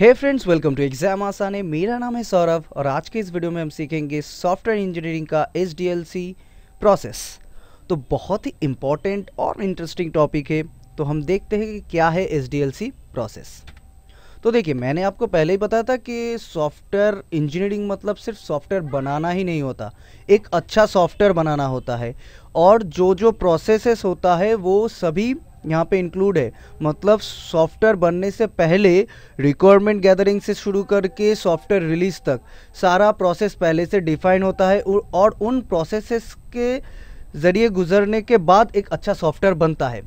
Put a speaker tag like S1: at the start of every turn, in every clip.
S1: hey friends welcome to exam आसाने मेरा नाम है सौरभ और आज के इस वीडियो में हम सीखेंगे सॉफ्टवेयर इंजीनियरिंग का एच प्रोसेस तो बहुत ही इम्पॉर्टेंट और इंटरेस्टिंग टॉपिक है तो हम देखते हैं कि क्या है एच प्रोसेस तो देखिए मैंने आपको पहले ही बताया था कि सॉफ्टवेयर इंजीनियरिंग मतलब सिर्फ सॉफ्टवेयर बनाना ही नहीं होता एक अच्छा सॉफ्टवेयर बनाना होता है और जो जो प्रोसेसेस होता है वो सभी यहाँ पे इंक्लूड है मतलब सॉफ्टवेयर बनने से पहले रिक्वायरमेंट गैदरिंग से शुरू करके सॉफ्टवेयर रिलीज तक सारा प्रोसेस पहले से डिफाइन होता है और उन प्रोसेसेस के ज़रिए गुजरने के बाद एक अच्छा सॉफ्टवेयर बनता है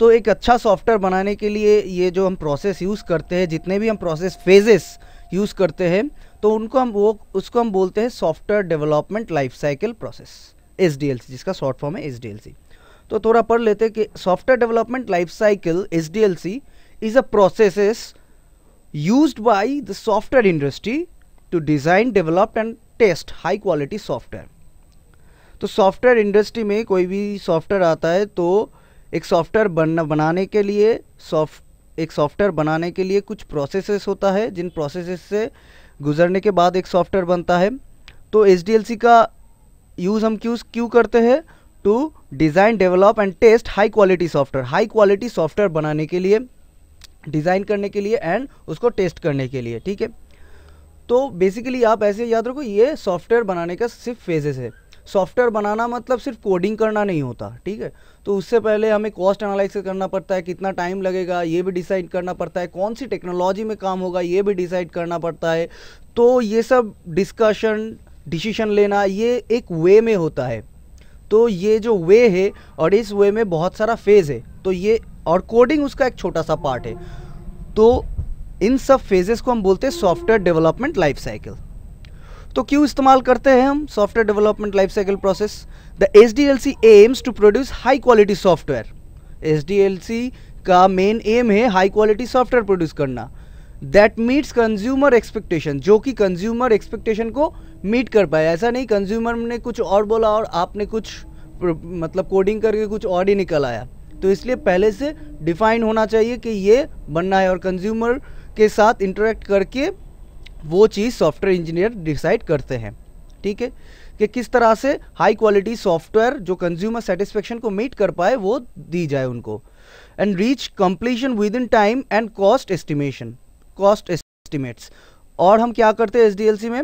S1: तो एक अच्छा सॉफ्टवेयर बनाने के लिए ये जो हम प्रोसेस यूज़ करते हैं जितने भी हम प्रोसेस फेजेस यूज़ करते हैं तो उनको हम वो उसको हम बोलते हैं software development life cycle process S जिसका शॉर्ट फॉर्म है एस तो थोड़ा पढ़ लेते कि software development life cycle S D L C is a process use by the software industry to design develop and test high quality software तो software industry में कोई भी सॉफ्टवेयर आता है तो एक सॉफ्टवेयर बन बनाने के लिए सॉफ्ट एक सॉफ्टवेयर बनाने के लिए कुछ प्रोसेसेस होता है जिन प्रोसेसेस से गुजरने के बाद एक सॉफ्टवेयर बनता है तो एच का यूज़ हम क्यों क्यों करते हैं to design develop and test high quality software high quality software बनाने के लिए डिज़ाइन करने के लिए एंड उसको टेस्ट करने के लिए ठीक है तो बेसिकली आप ऐसे याद रखो ये सॉफ्टवेयर बनाने का सिर्फ फेजेस है सॉफ्टवेयर बनाना मतलब सिर्फ कोडिंग करना नहीं होता ठीक है तो उससे पहले हमें कॉस्ट एनालाइज करना पड़ता है कितना टाइम लगेगा ये भी डिसाइड करना पड़ता है कौन सी टेक्नोलॉजी में काम होगा ये भी डिसाइड करना पड़ता है तो ये सब डिस्कशन डिसीशन लेना ये एक वे में होता है तो ये जो वे है और इस वे में बहुत सारा फेज़ है तो ये और कोडिंग उसका एक छोटा सा पार्ट है तो इन सब फेजेस को हम बोलते हैं सॉफ्टवेयर डेवलपमेंट लाइफ साइकिल तो क्यों इस्तेमाल करते हैं हम software development life cycle process the H D L C aims to produce high quality software H D L C का मेन एम है हाई क्वालिटी सॉफ्टवेयर प्रोड्यूस करना दैट मीट्स कंज्यूमर एक्सपेक्टेशन जो कि कंज्यूमर एक्सपेक्टेशन को meet कर पाया ऐसा नहीं कंज्यूमर ने कुछ और बोला और आपने कुछ मतलब कोडिंग करके कुछ और ही निकल आया तो इसलिए पहले से डिफाइन होना चाहिए कि ये बनना है और कंज्यूमर के साथ इंटरेक्ट करके वो चीज़ सॉफ्टवेयर इंजीनियर डिसाइड करते हैं ठीक है कि किस तरह से हाई क्वालिटी सॉफ्टवेयर जो कंज्यूमर सेटिस्फेक्शन को मीट कर पाए वो दी जाए उनको and reach completion within time and cost estimation cost estimates और हम क्या करते हैं एस में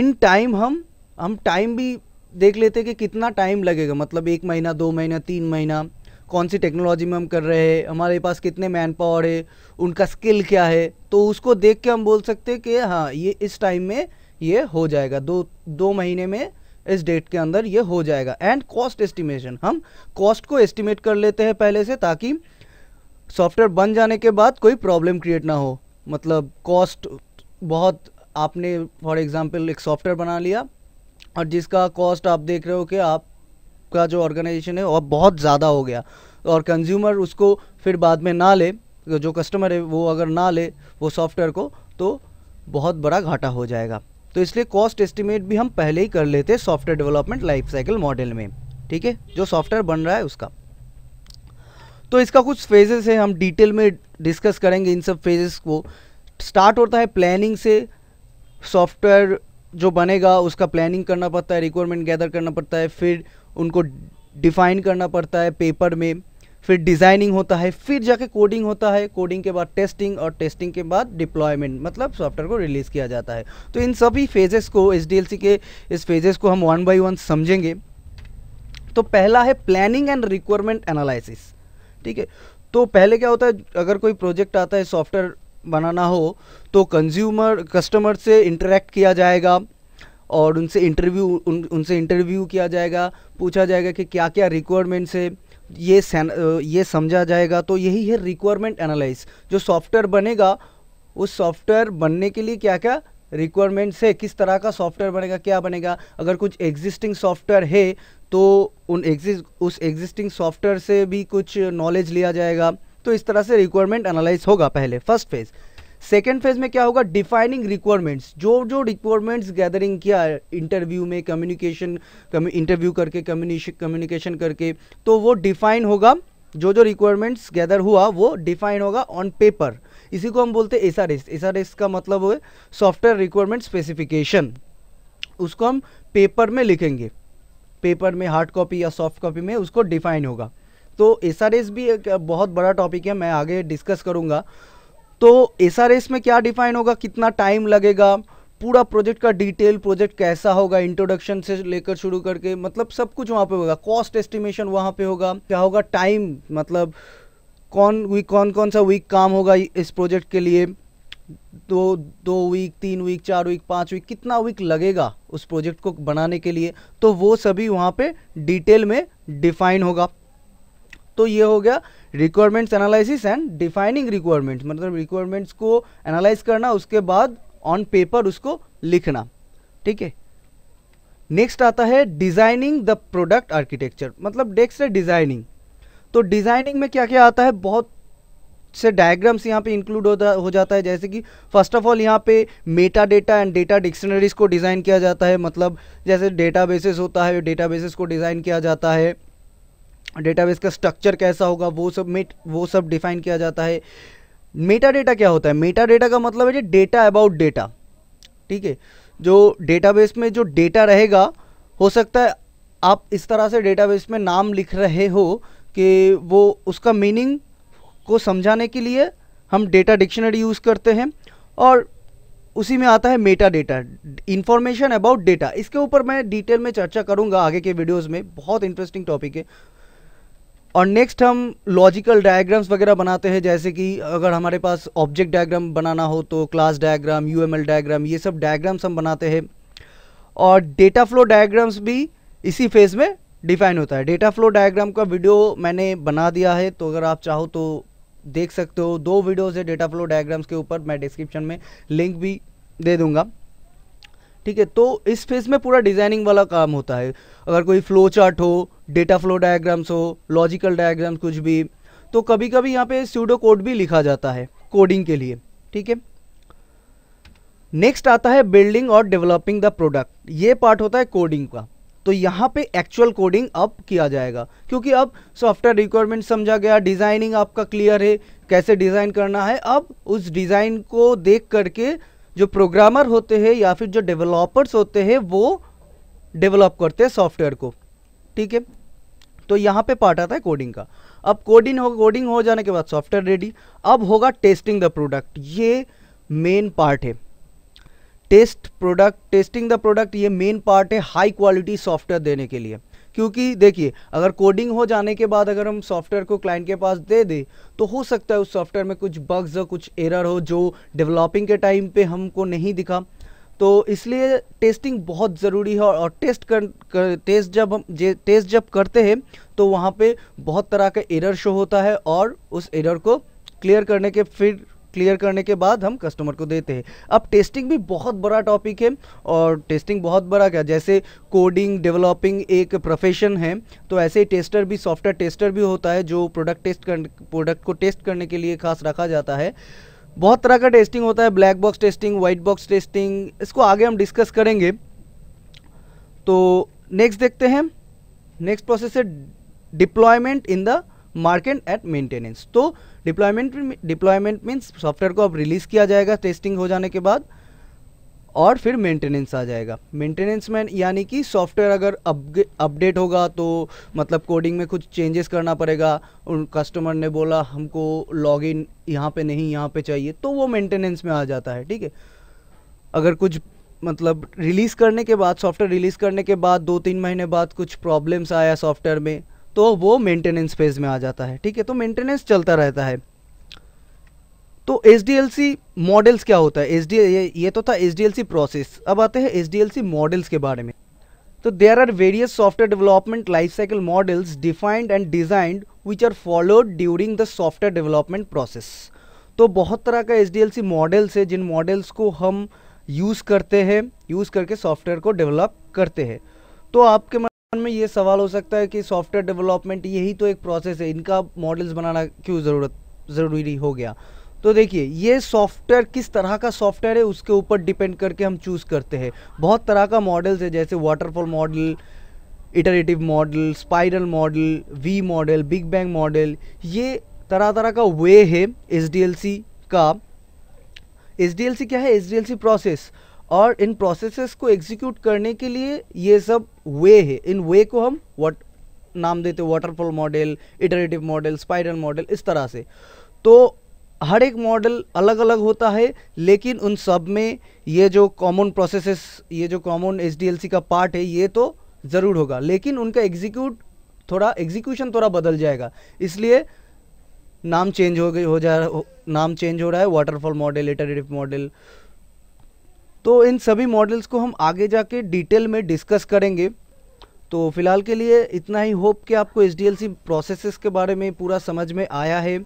S1: इन टाइम हम हम टाइम भी देख लेते हैं कि कितना टाइम लगेगा मतलब एक महीना दो महीना तीन महीना कौन सी टेक्नोलॉजी में हम कर रहे हैं हमारे पास कितने मैन पावर है उनका स्किल क्या है तो उसको देख के हम बोल सकते हैं कि हाँ ये इस टाइम में ये हो जाएगा दो दो महीने में इस डेट के अंदर ये हो जाएगा एंड कॉस्ट एस्टिमेशन हम कॉस्ट को एस्टिमेट कर लेते हैं पहले से ताकि सॉफ्टवेयर बन जाने के बाद कोई प्रॉब्लम क्रिएट ना हो मतलब कॉस्ट बहुत आपने फॉर एग्ज़ाम्पल एक सॉफ्टवेयर बना लिया और जिसका कॉस्ट आप देख रहे हो कि आपका जो ऑर्गेनाइजेशन है वह बहुत ज़्यादा हो गया और कंज्यूमर उसको फिर बाद में ना ले जो कस्टमर है वो अगर ना ले वो सॉफ्टवेयर को तो बहुत बड़ा घाटा हो जाएगा तो इसलिए कॉस्ट एस्टिमेट भी हम पहले ही कर लेते हैं software development life cycle model में ठीक है जो सॉफ्टवेयर बन रहा है उसका तो इसका कुछ फेजेस है हम डिटेल में डिस्कस करेंगे इन सब फेजेस को स्टार्ट होता है प्लानिंग से सॉफ्टवेयर जो बनेगा उसका प्लानिंग करना पड़ता है रिक्वायरमेंट गैदर करना पड़ता है फिर उनको डिफाइन करना पड़ता है पेपर में फिर डिज़ाइनिंग होता है फिर जाके कोडिंग होता है कोडिंग के बाद टेस्टिंग और टेस्टिंग के बाद डिप्लॉयमेंट मतलब सॉफ्टवेयर को रिलीज़ किया जाता है तो इन सभी फेजेस को एस के इस फेजेस को हम वन बाई वन समझेंगे तो पहला है प्लानिंग एंड रिक्वायरमेंट एनालिसिस ठीक है तो पहले क्या होता है अगर कोई प्रोजेक्ट आता है सॉफ्टवेयर बनाना हो तो कंज्यूमर कस्टमर से इंटरेक्ट किया जाएगा और उनसे इंटरव्यू उन उनसे इंटरव्यू किया जाएगा पूछा जाएगा कि क्या क्या रिक्वायरमेंट्स है ये ये समझा जाएगा तो यही है रिक्वायरमेंट एनालाइज जो सॉफ्टवेयर बनेगा उस सॉफ्टवेयर बनने के लिए क्या क्या रिक्वायरमेंट्स है किस तरह का सॉफ्टवेयर बनेगा क्या बनेगा अगर कुछ एग्जिस्टिंग सॉफ्टवेयर है तो उन एग्जिस्ट उस एग्जिस्टिंग सॉफ्टवेयर से भी कुछ नॉलेज लिया जाएगा तो इस तरह से रिक्वायरमेंट एनालाइज होगा पहले फर्स्ट फेज़ सेकेंड फेज में क्या होगा डिफाइनिंग रिक्वायरमेंट्स जो जो रिक्वायरमेंट्स गैदरिंग किया इंटरव्यू में कम्युनिकेशन इंटरव्यू करके कम्युनिकेशन करके तो वो डिफाइन होगा जो जो रिक्वायरमेंट्स गैदर हुआ वो डिफाइन होगा ऑन पेपर इसी को हम बोलते हैं एस आर का मतलब है सॉफ्टवेयर रिक्वायरमेंट स्पेसिफिकेशन उसको हम पेपर में लिखेंगे पेपर में हार्ड कॉपी या सॉफ्ट कॉपी में उसको डिफाइन होगा तो एस आर एस भी एक बहुत बड़ा टॉपिक है मैं आगे डिस्कस करूंगा तो एस में क्या डिफाइन होगा कितना टाइम लगेगा पूरा प्रोजेक्ट का डिटेल प्रोजेक्ट कैसा होगा इंट्रोडक्शन से लेकर शुरू करके मतलब सब कुछ वहाँ पे होगा कॉस्ट एस्टिमेशन वहाँ पे होगा क्या होगा टाइम मतलब कौन वीक कौन कौन सा वीक काम होगा इस प्रोजेक्ट के लिए दो दो वीक तीन वीक चार वीक पाँच वीक कितना वीक लगेगा उस प्रोजेक्ट को बनाने के लिए तो वो सभी वहाँ पे डिटेल में डिफाइन होगा तो ये हो गया requirements analysis and defining requirements मतलब रिक्वायरमेंट्स को एनालाइज करना उसके बाद ऑन पेपर उसको लिखना ठीक है नेक्स्ट आता है डिजाइनिंग द प्रोडक्ट आर्किटेक्चर मतलब डेक्स है डिजाइनिंग तो डिजाइनिंग में क्या क्या आता है बहुत से डायग्राम्स यहाँ पे इंक्लूड होता हो जाता है जैसे कि फर्स्ट ऑफ ऑल यहाँ पे meta data and data dictionaries को डिज़ाइन किया जाता है मतलब जैसे डेटा होता है डेटा को डिज़ाइन किया जाता है डेटाबेस का स्ट्रक्चर कैसा होगा वो सब मेट वो सब डिफाइन किया जाता है मेटा डेटा क्या होता है मेटा डेटा का मतलब है जो डेटा अबाउट डेटा ठीक है जो डेटाबेस में जो डेटा रहेगा हो सकता है आप इस तरह से डेटाबेस में नाम लिख रहे हो कि वो उसका मीनिंग को समझाने के लिए हम डेटा डिक्शनरी यूज़ करते हैं और उसी में आता है meta data information about data इसके ऊपर मैं डिटेल में चर्चा करूंगा आगे के वीडियोस में बहुत इंटरेस्टिंग टॉपिक है और नेक्स्ट हम लॉजिकल डायग्राम्स वगैरह बनाते हैं जैसे कि अगर हमारे पास ऑब्जेक्ट डायग्राम बनाना हो तो क्लास डायग्राम यू डायग्राम ये सब डायग्राम्स हम बनाते हैं और डेटा फ्लो डायग्राम्स भी इसी फेज में डिफाइन होता है डेटा फ्लो डायग्राम का वीडियो मैंने बना दिया है तो अगर आप चाहो तो देख सकते हो दो वीडियोज़ है डेटा फ्लो डायग्राम्स के ऊपर मैं डिस्क्रिप्शन में लिंक भी दे दूँगा ठीक है तो इस फेज में पूरा डिजाइनिंग वाला काम होता है अगर कोई फ्लो चार्ट हो डेटा फ्लो डायग्राम्स हो लॉजिकल डायग्राम्स कुछ भी तो कभी कभी यहाँ पे स्यूडो कोड भी लिखा जाता है कोडिंग के लिए ठीक है नेक्स्ट आता है बिल्डिंग और डेवलपिंग द प्रोडक्ट ये पार्ट होता है कोडिंग का तो यहाँ पे एक्चुअल कोडिंग अब किया जाएगा क्योंकि अब सॉफ्टवेयर रिक्वायरमेंट समझा गया डिज़ाइनिंग आपका क्लियर है कैसे डिज़ाइन करना है अब उस डिज़ाइन को देख करके जो प्रोग्रामर होते हैं या फिर जो डेवलपर्स होते हैं वो डेवलप करते हैं सॉफ्टवेयर को ठीक है तो यहाँ पे पार्ट आता है कोडिंग का अब कोडिंग हो कोडिंग हो जाने के बाद सॉफ्टवेयर रेडी अब होगा टेस्टिंग द प्रोडक्ट ये मेन पार्ट है test product testing the product ये मेन पार्ट है हाई क्वालिटी सॉफ्टवेयर देने के लिए क्योंकि देखिए अगर कोडिंग हो जाने के बाद अगर हम सॉफ्टवेयर को क्लाइंट के पास दे दें तो हो सकता है उस सॉफ्टवेयर में कुछ बग्स और कुछ एरर हो जो डेवलपिंग के टाइम पे हमको नहीं दिखा तो इसलिए टेस्टिंग बहुत ज़रूरी है और टेस्ट कर, कर टेस्ट जब हम जे टेस्ट जब करते हैं तो वहाँ पे बहुत तरह का एरर शो होता है और उस एरर को क्लियर करने के फिर क्लियर करने के बाद हम कस्टमर को देते हैं अब टेस्टिंग भी बहुत बड़ा टॉपिक है और टेस्टिंग बहुत बड़ा क्या जैसे कोडिंग डेवलपिंग एक प्रोफेशन है तो ऐसे ही टेस्टर भी सॉफ्टवेयर टेस्टर भी होता है जो प्रोडक्ट टेस्ट कर प्रोडक्ट को टेस्ट करने के लिए खास रखा जाता है बहुत तरह का टेस्टिंग होता है black box testing white box testing इसको आगे हम डिस्कस करेंगे तो नेक्स्ट देखते हैं नेक्स्ट प्रोसेस है deployment in the market at maintenance तो डिप्लॉयमेंट डिप्लॉयमेंट मीन्स सॉफ्टवेयर को अब रिलीज़ किया जाएगा टेस्टिंग हो जाने के बाद और फिर मेंटेनेंस आ जाएगा मेंटेनेंस में यानी कि सॉफ्टवेयर अगर अपडेट होगा तो मतलब कोडिंग में कुछ चेंजेस करना पड़ेगा उन कस्टमर ने बोला हमको लॉगिन यहाँ पे नहीं यहाँ पे चाहिए तो वो मेंटेनेंस में आ जाता है ठीक है अगर कुछ मतलब रिलीज़ करने के बाद सॉफ्टवेयर रिलीज़ करने के बाद दो तीन महीने बाद कुछ प्रॉब्लम्स आया सॉफ्टवेयर में तो वो मेंटेनेंस फेज में आ जाता है ठीक है तो मेंटेनेंस चलता रहता है तो एच मॉडल्स क्या होता है एच ये, ये तो था एच प्रोसेस अब आते हैं एच मॉडल्स के बारे में तो there are various software development life cycle models defined and designed which are followed during the software development process तो बहुत तरह का एच मॉडल्स है जिन मॉडल्स को हम यूज़ करते हैं यूज़ करके सॉफ्टवेयर को डेवलप करते हैं तो आपके में ये सवाल हो सकता है कि सॉफ्टवेयर डेवलपमेंट यही तो एक प्रोसेस है इनका मॉडल्स बनाना क्यों ज़रूरत ज़रूरी हो गया तो देखिए ये सॉफ्टवेयर किस तरह का सॉफ्टवेयर है उसके ऊपर डिपेंड करके हम चूज़ करते हैं बहुत तरह का मॉडल्स है जैसे waterfall model iterative model spiral model V model big bang model ये तरह तरह का वे है एच का एच क्या है एच प्रोसेस और इन प्रोसेसेस को एग्जीक्यूट करने के लिए ये सब वे है इन वे को हम वट नाम देते waterfall model iterative model spiral model इस तरह से तो हर एक मॉडल अलग अलग होता है लेकिन उन सब में ये जो कॉमन प्रोसेसेस ये जो कॉमन एच का पार्ट है ये तो ज़रूर होगा लेकिन उनका एग्जीक्यूट थोड़ा एग्जीक्यूशन थोड़ा बदल जाएगा इसलिए नाम चेंज हो गई हो जा नाम चेंज हो रहा है वाटरफॉल मॉडल इटरेटिव मॉडल तो इन सभी मॉडल्स को हम आगे जाके डिटेल में डिस्कस करेंगे तो फिलहाल के लिए इतना ही होप कि आपको एच डी प्रोसेसेस के बारे में पूरा समझ में आया है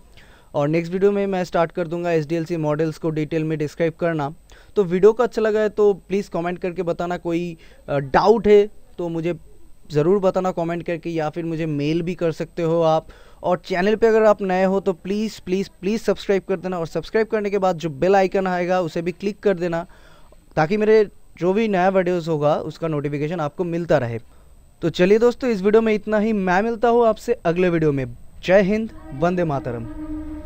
S1: और नेक्स्ट वीडियो में मैं स्टार्ट कर दूंगा एच डी मॉडल्स को डिटेल में डिस्क्राइब करना तो वीडियो का अच्छा लगा है तो प्लीज़ कमेंट करके बताना कोई डाउट है तो मुझे ज़रूर बताना कमेंट करके या फिर मुझे मेल भी कर सकते हो आप और चैनल पे अगर आप नए हो तो प्लीज़ प्लीज़ प्लीज़ सब्सक्राइब कर देना और सब्सक्राइब करने के बाद जो बेल आइकन आएगा उसे भी क्लिक कर देना ताकि मेरे जो भी नया वीडियोस होगा उसका नोटिफिकेशन आपको मिलता रहे तो चलिए दोस्तों इस वीडियो में इतना ही मैं मिलता हूँ आपसे अगले वीडियो में जय हिंद वंदे मातरम